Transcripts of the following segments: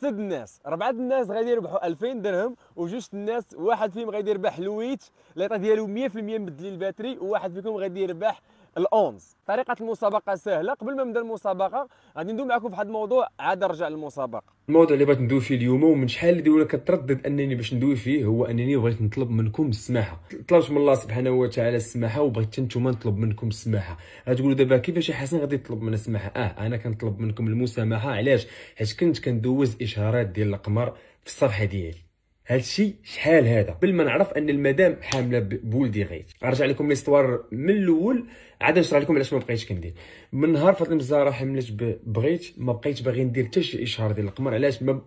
ست الناس ربعه الناس غادي يربحوا 2000 درهم وجوج الناس واحد فيهم غادي يربح لويت اللي ديالو 100% مدلي الباتري وواحد فيكم غادي يربح الاونز طريقه المسابقه سهله قبل ما نبدا المسابقه غادي ندوي معكم في واحد الموضوع عاد رجع للمسابقه الموضوع اللي بغيت ندوي فيه اليوم ومن شحال اللي دوله كتردد انني باش ندوي فيه هو انني بغيت نطلب منكم السماحه طلبت من الله سبحانه وتعالى السماحه وبغيت حتى نتوما نطلب منكم السماحه غتقولوا دابا كيفاش يا حسن غادي يطلب من السماحه اه انا كنطلب منكم المسامحه علاش حيت كنت كندوز اشارات ديال القمر في الصفحه ديالي هادشي شحال هذا قبل ما نعرف ان المدام حامله بولدي غيت غنرجع لكم ليستوار من الاول عاد نشرح لكم علاش ما بقيتش كندير من نهار فاطمه الزهراء حملت بغيت ما بقيتش باغي ندير حتى شي اشهار ديال القمر علاش ما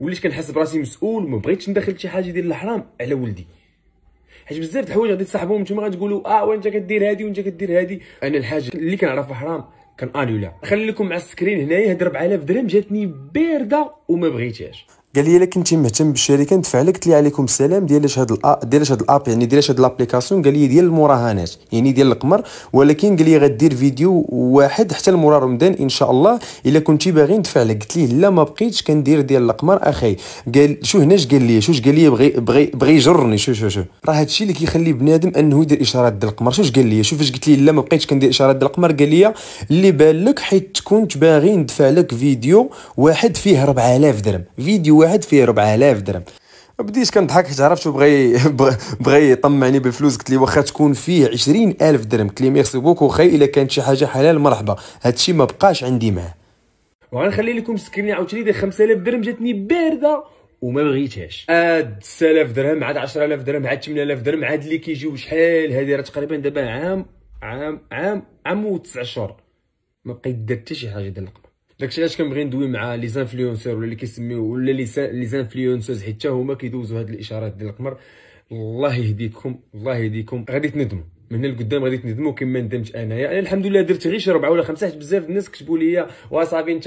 وليت كنحس براسي مسؤول وما بغيتش ندخل شي حاجه ديال الحرام على ولدي حيت بزاف د الحوايج غادي تصاحبهم نتوما غتقولوا اه وانت كدير هادي وانت كدير هادي انا الحاجه اللي كنعرفها حرام كان انولا خلي لكم مع السكرين هنايا هاد 4000 درهم جاتني بارده وما بغيتهاش قال لي الا كنتي مهتم بالشركه ندفع لك تلي عليكم السلام ديالاش هاد ديال ديالاش هاد الاب يعني ديالاش هاد لابليكاسيون قال لي ديال المراهنات يعني ديال القمر ولكن قال لي غدير فيديو واحد حتى لمورا رمضان ان شاء الله الا كنتي باغي ندفع لك قلت ليه لا ما بقيتش كندير ديال القمر اخي قال شو هناش قال لي شوش قال لي بغي بغي بغي يجرني شو شو شو راه الشيء اللي كيخلي بنادم انه يدير اشارات ديال القمر شوش قال لي شوف اش قلت ليه لا ما بقيتش كندير اشارات ديال القمر قال لي اللي بان لك حيت كنت باغي ندفع لك فيديو واحد فيه 4000 درهم فيديو واحد فيه 4000 درهم بديت كنضحك حيت عرفت بغى بغى يطمعني بالفلوس قلت لي واخا تكون فيه 20000 درهم قلت لي ميرسي بوكو خي الا كانت شي حاجه حلال مرحبا هادشي ما بقاش عندي معاه وغنخلي لكم سكريني عاوتاني ديال 5000 درهم جاتني بارده وما بغيتهاش عاد 6000 درهم عاد 10000 درهم عاد 8000 درهم عاد اللي كيجيو شحال هذه راه تقريبا دابا عام عام عام عام و9 شهور ما بقيت درت حتى شي حاجه ديال داكشي علاش كنبغي ندوي مع لي زانفلونسور ولا اللي كيسميو ولا لي زانفلونسوز حيت هما كيدوزوا هاد الاشارات ديال القمر الله يهديكم الله يهديكم غادي تندموا من هنا لقدام غادي تندموا كما ندمت انايا انا الحمد لله درت غير شي ربعه ولا خمسه حيت بزاف الناس كتبوا لي وصافي انت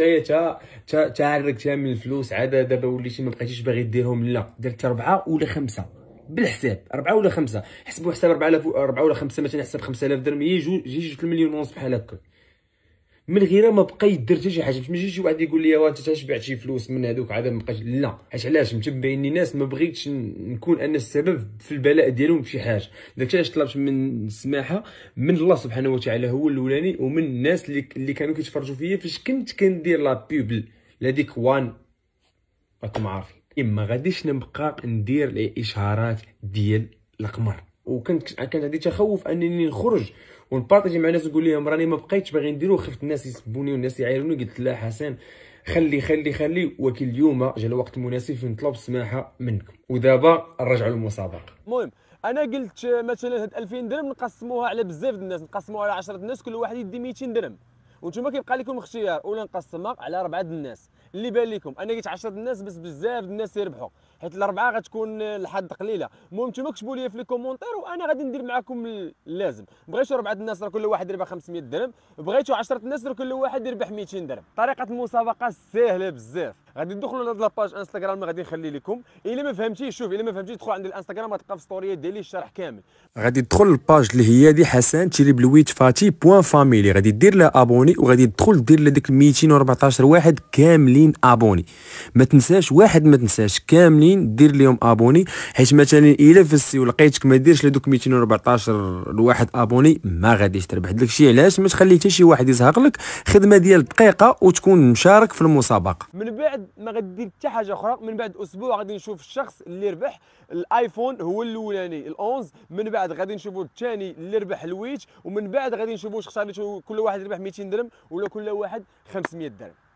تا تعركتها من الفلوس عاد دابا وليتي ما بقيتيش باغي ديرهم لا درت ربعه ولا خمسه بالحساب أربعة ولا خمسة حسبوا حساب 4000 أربعة ولا خمسة مثلا خمسة 5000 درهم هي جوج جوج المليون ونص بحال هكا من غير ما بقى يدير حتى شي حاجه باش ما يجيش واحد يقول لي وانت تشبعت شي فلوس من هذوك عاد ما بقاش لا حيت علاش لي ناس ما بغيتش نكون انا السبب في البلاء ديالهم بشي حاجه داكشي علاش طلبت من السماحه من الله سبحانه وتعالى هو الاولاني ومن الناس اللي, اللي كانوا كيتفرجوا فيا فاش كنت كندير لا بيبل لهذيك وان راكم عارفين اما غاديش نبقى ندير الاشهارات ديال القمر وكنت كان عندي تخوف انني نخرج ونبارطاجي مع الناس ونقول لهم راني ما بقيتش باغي نديرو خفت الناس يسبوني والناس يعايروني قلت لا حسن خلي خلي خلي ولكن اليوم جا الوقت المناسب فين نطلب السماحه منكم ودابا نرجعوا للمسابقه المهم انا قلت مثلا هاد 2000 درهم نقسموها على بزاف الناس نقسموها على 10 الناس كل واحد يدي 200 درهم وانتم كيبقى لكم اختيار اولا نقسمها على اربعه الناس اللي بان لكم انا قلت 10 الناس بس بزاف الناس يربحوا حيت الاربعه غتكون الحد قليله المهم انتم كتبوا لي في لي كومونتير وانا غادي ندير معكم اللازم بغيتوا اربعه الناس راه كل واحد يربح 500 درهم بغيتوا 10 الناس راه كل واحد يربح 200 درهم طريقه المسابقه سهله بزاف غادي ندخلوا لهاد لاباج انستغرام اللي غادي نخلي لكم الا ما فهمتيش شوف الا ما فهمتيش تدخل عند الانستغرام غتلقى في ستوري ديالي الشرح كامل غادي تدخل للباج اللي هي دي حسن تيري بلويت فاتي بوان فاميلي غادي دير لها ابوني وغادي تدخل دير ديك 214 واحد كاملين ابوني ما تنساش واحد ما تنساش كاملين دير لهم ابوني حيت مثلا الا فزتي ولقيتك ما ديرش لهذوك 214 الواحد ابوني ما غاديش تربح داكشي علاش ما تخلي حتى شي واحد يزهق لك خدمه ديال دقيقه وتكون مشارك في المسابقه من بعد غد ما غدير حتى حاجه اخرى من بعد اسبوع غادي نشوف الشخص اللي ربح الايفون هو الاولاني ال11 من بعد غادي نشوفوا الثاني اللي ربح الويتش ومن بعد غادي نشوفوا شخص كل واحد ربح 200 درهم ولا كل واحد 500 درهم